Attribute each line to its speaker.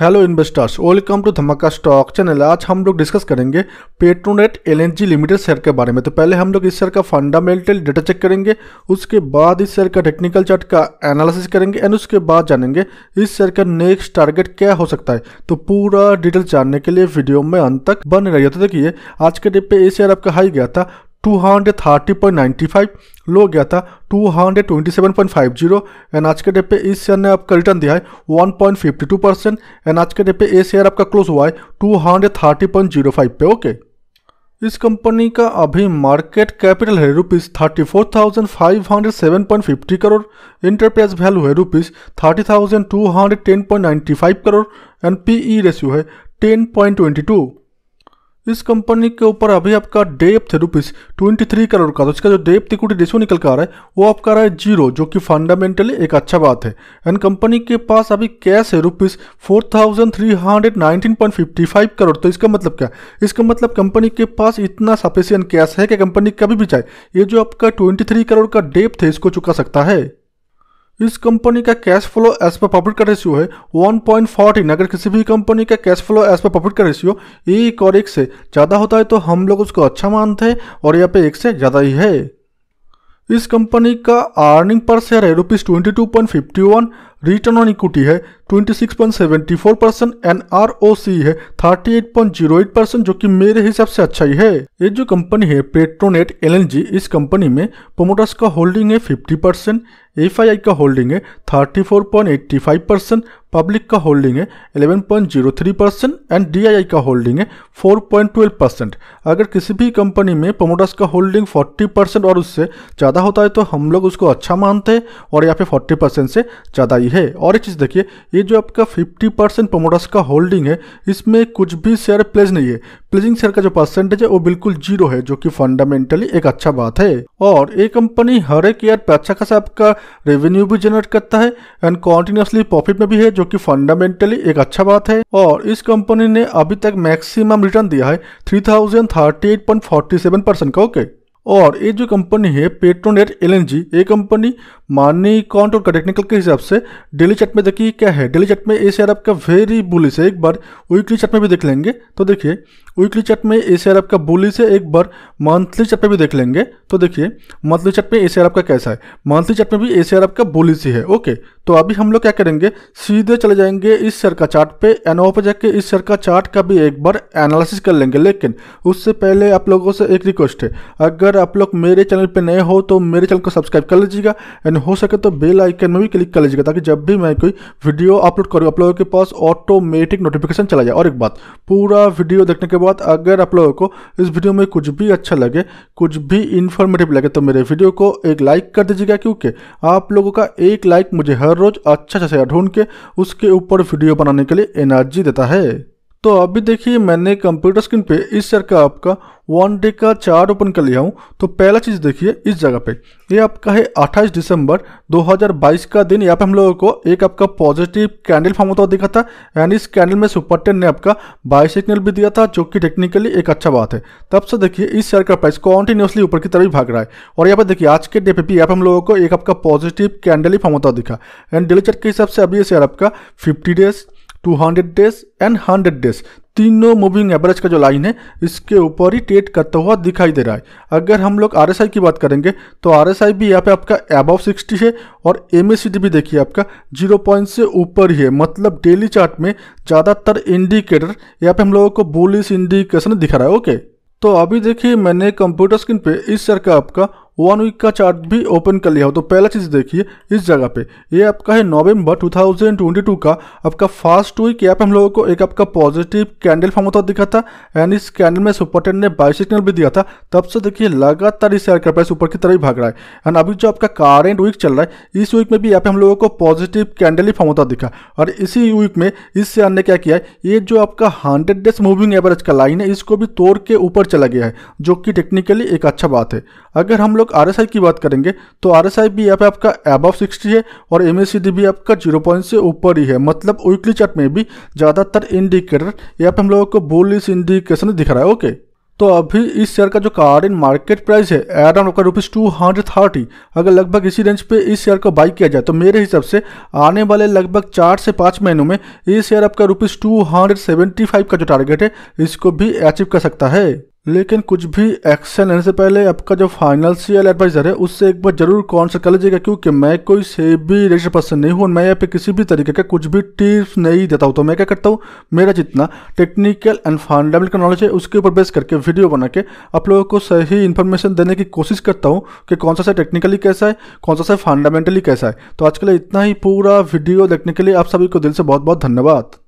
Speaker 1: hello investors welcome to Dhamaka stock channel आज हम लोग डिस्कस करेंगे पेट्रोनेट एलएनजी लिमिटेड शेयर के बारे में तो पहले हम लोग इस शेयर का फंडामेंटल डेटा चेक करेंगे उसके बाद इस शेयर का टेक्निकल चार्ट का एनालिसिस करेंगे एंड उसके बाद जानेंगे इस शेयर का नेक्स्ट टारगेट क्या हो सकता है तो पूरा डिटेल जानने के लिए वीडियो में अंत तक बन रही है तो देखिए आज के डेट पर ये शेयर आपका हाई गया था 230.95 लो गया था 227.50 एंड आज के डेट पे इस शेयर ने आपका रिटर्न दिया है 1.52 परसेंट एंड आज के डेट पे ये शेयर आपका क्लोज हुआ है 230.05 पे ओके इस कंपनी का अभी मार्केट कैपिटल है rupees thirty four thousand five hundred seven point fifty crore enterprise value है rupees thirty thousand two hundred ten point ninety five crore and E ratio है टेन पॉइंट ट्वेंटी टू इस company के ऊपर अभी आपका डेप्थ है rupees twenty three crore का तो इसका जो डेप्थ इक्विटी रेशियो निकल कर आ रहा है वो आपका रहा है जीरो जो कि फंडामेंटली एक अच्छा बात है एंड कंपनी के पास अभी कैश है rupees four thousand three hundred nineteen point fifty five crore तो इसका मतलब क्या इसका मतलब कंपनी के पास इतना सफिशियंट कैश है कि कंपनी कभी भी चाहे ये जो आपका ट्वेंटी थ्री करोड़ का डेप्थ है इसको चुका सकता है इस कंपनी का cash flow as per profit का रेशियो है 1.14 अगर किसी भी कंपनी का cash flow as per profit का रेशियो एक और एक से ज़्यादा होता है तो हम लोग उसको अच्छा मानते हैं और यहाँ पे एक से ज़्यादा ही है इस कंपनी का अर्निंग पर शेयर है rupees twenty two point fifty one return on equity है 26.74 percent and R O C है 38.08 परसेंट जो कि मेरे हिसाब से अच्छा ही है ये जो कंपनी है पेट्रोनेट एल इस कंपनी में प्रोमोटर्स का होल्डिंग है 50 परसेंट एफ का होल्डिंग है 34.85 परसेंट पब्लिक का होल्डिंग है 11.03 परसेंट एंड डी का होल्डिंग है 4.12 परसेंट अगर किसी भी कंपनी में प्रोमोटर्स का होल्डिंग 40 परसेंट और उससे ज़्यादा होता है तो हम लोग उसको अच्छा मानते हैं और यहाँ पे 40 परसेंट से ज़्यादा ही है है और एक चीज़ देखिए ये जो आपका 50 परसेंट प्रमोटर्स का होल्डिंग है इसमें कुछ भी शेयर प्लेज नहीं है प्लेजिंग शेयर का जो परसेंटेज है वो बिल्कुल जीरो है जो कि फंडामेंटली एक अच्छा बात है और ये कंपनी हर एक ईयर पे अच्छा खासा आपका रेवेन्यू भी जनरेट करता है एंड कॉन्टिन्यूसली प्रॉफिट में भी है जो कि फंडामेंटली एक अच्छा बात है और इस कंपनी ने अभी तक मैक्सिमम रिटर्न दिया है थ्री का ओके और ये जो कंपनी है पेट्रोनेट एलएनजी ये कंपनी मानी काउंट और टेक्निकल के हिसाब से डेली चार्ट में देखिए क्या है डेली चार्ट में ए एफ आपका वेरी बुलिस है एक बार वीकली चार्ट में भी देख लेंगे तो देखिए वीकली चार्ट में ए एफ आपका बुलिस है एक बार मंथली चार्ट में भी देख लेंगे तो देखिए मंथली चार्ट में ए एफ आपका कैसा है मंथली चार्ट में भी ए एफ आपका बुलिस ही है ओके तो अभी हम लोग क्या करेंगे सीधे चले जाएंगे इस शेयर का चार्ट पे एनओ पे जाके इस शेयर का चार्ट का भी एक बार एनालिसिस कर लेंगे लेकिन उससे पहले आप लोगों से एक रिक्वेस्ट है अगर अगर आप लोग मेरे चैनल पर नए हो तो मेरे चैनल को सब्सक्राइब कर लीजिएगा एंड हो सके तो बेल आइकन में भी क्लिक कर लीजिएगा ताकि जब भी मैं कोई वीडियो अपलोड करूँ आप लोगों के पास ऑटोमेटिक नोटिफिकेशन चला जाए और एक बात पूरा वीडियो देखने के बाद अगर आप लोगों को इस वीडियो में कुछ भी अच्छा लगे कुछ भी इन्फॉर्मेटिव लगे तो मेरे वीडियो को एक लाइक कर दीजिएगा क्योंकि आप लोगों का एक लाइक मुझे हर रोज़ अच्छा अच्छा ढूंढ के उसके ऊपर वीडियो बनाने के लिए एनर्जी देता है तो अभी देखिए मैंने कंप्यूटर स्क्रीन पे इस शेयर का आपका वन डे का चार्ट ओपन कर लिया हूँ तो पहला चीज़ देखिए इस जगह पे ये आपका है 28 दिसंबर 2022 का दिन यहाँ पे हम लोगों को एक आपका पॉजिटिव कैंडल फॉर्म होता हुआ दिखा था एंड इस कैंडल में सुपर टेन ने आपका बाई सिग्नल भी दिया था जो कि टेक्निकली एक अच्छा बात है तब से देखिए इस शेयर का प्राइस कॉन्टिन्यूसली ऊपर की तरफ ही भाग रहा है और यहाँ पर देखिए आज के डे पे भी यहाँ पर हम लोगों को एक आपका पॉजिटिव कैंडल ही फॉर्म होता हुआ दिखा एंड डेली चार्ट के हिसाब से अभी ये शेयर आपका fifty days 200 days and 100 days तीनों मूविंग एवरेज का जो लाइन है इसके ऊपर ही ट्रेड करता हुआ दिखाई दे रहा है अगर हम लोग आर की बात करेंगे तो आर भी यहाँ पे आपका एबव 60 है और एम भी देखिए आपका जीरो पॉइंट से ऊपर ही है मतलब डेली चार्ट में ज़्यादातर इंडिकेटर यहाँ पे हम लोगों को बुलिस इंडिकेशन दिखा रहा है ओके तो अभी देखिए मैंने कंप्यूटर स्क्रीन पे इस सर का आपका वन वीक का चार्ट भी ओपन कर लिया हो तो पहला चीज़ देखिए इस जगह पे ये आपका है नवंबर 2022 का आपका फर्स्ट वीक यहाँ पे हम लोगों को एक आपका पॉजिटिव कैंडल फॉर्म होता दिखा था एंड इस कैंडल में सुपरटेंड ने बाई सिग्नल भी दिया था तब से देखिए लगातार इस शेयर का प्राइस ऊपर की तरह ही भाग रहा है एंड अभी जो आपका कारेंट वीक चल रहा है इस वीक में भी यहाँ पे हम लोगों को पॉजिटिव कैंडल ही फॉर्म होता दिखा और इसी वीक में इस शेयर ने क्या किया है ये जो आपका हंड्रेड डेज मूविंग एवरेज का लाइन है इसको भी तोड़ के ऊपर चला गया है जो कि टेक्निकली एक अच्छा बात है अगर हम लोग लोग आर की बात करेंगे तो आर भी यहाँ पे आपका एबव सिक्सटी है और एम भी आपका जीरो पॉइंट से ऊपर ही है मतलब वीकली चार्ट में भी ज़्यादातर इंडिकेटर यहाँ पे हम लोगों को बुलिस इंडिकेशन दिख रहा है ओके तो अभी इस शेयर का जो कारंट मार्केट प्राइस है अराउंड आपका रुपीज़ टू हंड्रेड थर्टी अगर लगभग इसी रेंज पे इस शेयर को बाई किया जाए तो मेरे हिसाब से आने वाले लगभग चार से पाँच महीनों में इस शेयर आपका rupees two hundred seventy five का जो टारगेट है इसको भी अचीव कर सकता है लेकिन कुछ भी एक्शन लेने से पहले आपका जो फाइनेंशियल एडवाइजर है उससे एक बार जरूर कॉन्सल्ट कर लीजिएगा क्योंकि मैं कोई से भी रजिस्टर पर्सन नहीं हूँ मैं यहाँ पे किसी भी तरीके का कुछ भी टिप्स नहीं देता हूँ तो मैं क्या करता हूँ मेरा जितना टेक्निकल एंड फंडामेंटल नॉलेज है उसके ऊपर बेस करके वीडियो बना के आप लोगों को सही इन्फॉर्मेशन देने की कोशिश करता हूँ कि कौन सा सा टेक्निकली कैसा है कौन सा सा फंडामेंटली कैसा है तो आज के लिए इतना ही पूरा वीडियो देखने के लिए आप सभी को दिल से बहुत बहुत धन्यवाद